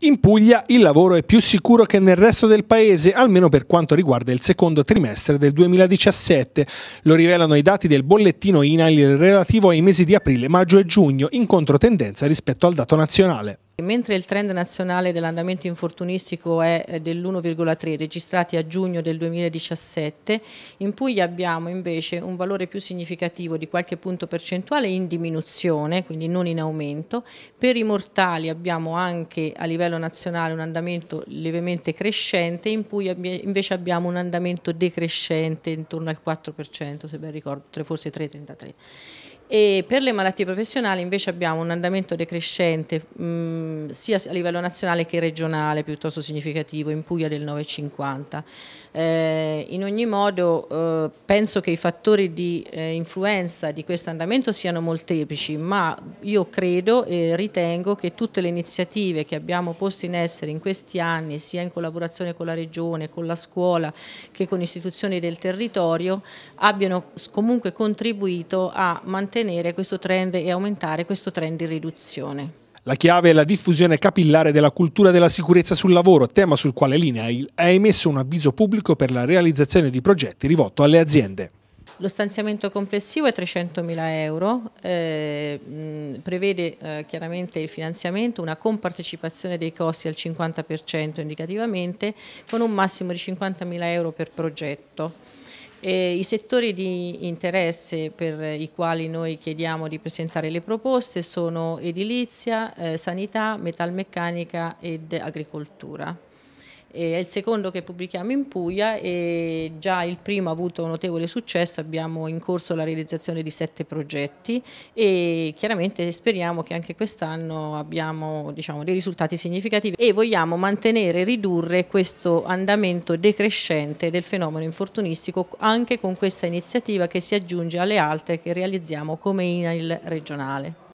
In Puglia il lavoro è più sicuro che nel resto del paese, almeno per quanto riguarda il secondo trimestre del 2017. Lo rivelano i dati del bollettino INAIL relativo ai mesi di aprile, maggio e giugno, in controtendenza rispetto al dato nazionale. Mentre il trend nazionale dell'andamento infortunistico è eh, dell'1,3 registrati a giugno del 2017, in Puglia abbiamo invece un valore più significativo di qualche punto percentuale in diminuzione, quindi non in aumento. Per i mortali abbiamo anche a livello nazionale un andamento levemente crescente, in Puglia invece abbiamo un andamento decrescente intorno al 4%, se ben ricordo, forse 3,33% e per le malattie professionali invece abbiamo un andamento decrescente mh, sia a livello nazionale che regionale piuttosto significativo in Puglia del 9,50 eh, in ogni modo eh, penso che i fattori di eh, influenza di questo andamento siano molteplici ma io credo e ritengo che tutte le iniziative che abbiamo posto in essere in questi anni sia in collaborazione con la regione, con la scuola che con istituzioni del territorio abbiano comunque contribuito a mantenere mantenere questo trend e aumentare questo trend di riduzione. La chiave è la diffusione capillare della cultura della sicurezza sul lavoro, tema sul quale l'INAIL ha emesso un avviso pubblico per la realizzazione di progetti rivolto alle aziende. Lo stanziamento complessivo è 300.000 euro, eh, prevede eh, chiaramente il finanziamento, una compartecipazione dei costi al 50% indicativamente, con un massimo di 50.000 euro per progetto. Eh, I settori di interesse per i quali noi chiediamo di presentare le proposte sono edilizia, eh, sanità, metalmeccanica ed agricoltura. E è il secondo che pubblichiamo in Puglia e già il primo ha avuto notevole successo, abbiamo in corso la realizzazione di sette progetti e chiaramente speriamo che anche quest'anno abbiamo diciamo, dei risultati significativi e vogliamo mantenere e ridurre questo andamento decrescente del fenomeno infortunistico anche con questa iniziativa che si aggiunge alle altre che realizziamo come INAIL regionale.